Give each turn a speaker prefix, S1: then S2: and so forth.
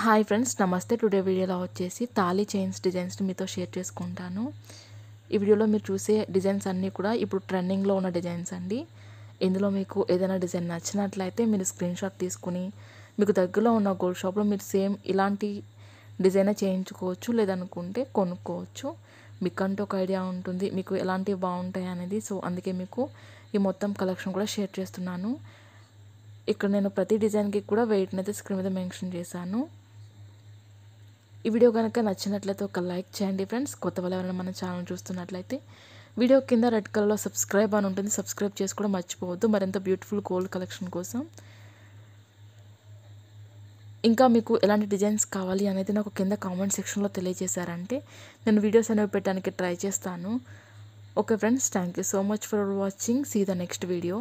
S1: hi friends నమస్తే today వీడియోలో వచ్చేసి తాళీ చైన్స్ డిజైన్స్ని మీతో షేర్ చేసుకుంటాను ఈ వీడియోలో మీరు చూసే డిజైన్స్ అన్నీ కూడా ఇప్పుడు ట్రెండింగ్లో ఉన్న డిజైన్స్ అండి ఇందులో మీకు ఏదైనా డిజైన్ నచ్చినట్లయితే మీరు స్క్రీన్ షాట్ తీసుకుని మీకు దగ్గరలో ఉన్న గోల్డ్ షాప్లో మీరు సేమ్ ఇలాంటి డిజైనే చేయించుకోవచ్చు లేదనుకుంటే కొనుక్కోవచ్చు మీకంటూ ఒక ఐడియా ఉంటుంది మీకు ఎలాంటివి బాగుంటాయి అనేది సో అందుకే మీకు ఈ మొత్తం కలెక్షన్ కూడా షేర్ చేస్తున్నాను ఇక్కడ నేను ప్రతి డిజైన్కి కూడా వెయిట్ని అయితే స్క్రీన్ మీద మెన్షన్ చేశాను ఈ వీడియో కనుక నచ్చినట్లయితే ఒక లైక్ చేయండి ఫ్రెండ్స్ కొత్త వాళ్ళు ఎవరైనా మన ఛానల్ చూస్తున్నట్లయితే వీడియో కింద రెడ్ కలర్లో సబ్స్క్రైబ్ అని ఉంటుంది సబ్స్క్రైబ్ చేసి కూడా మర్చిపోవద్దు మరింత బ్యూటిఫుల్ గోల్డ్ కలెక్షన్ కోసం ఇంకా మీకు ఎలాంటి డిజైన్స్ కావాలి అనేది నాకు కింద కామెంట్ సెక్షన్లో తెలియజేశారంటే నేను వీడియోస్ అనేవి పెట్టడానికి ట్రై చేస్తాను okay friends thank you so much for watching see the next
S2: video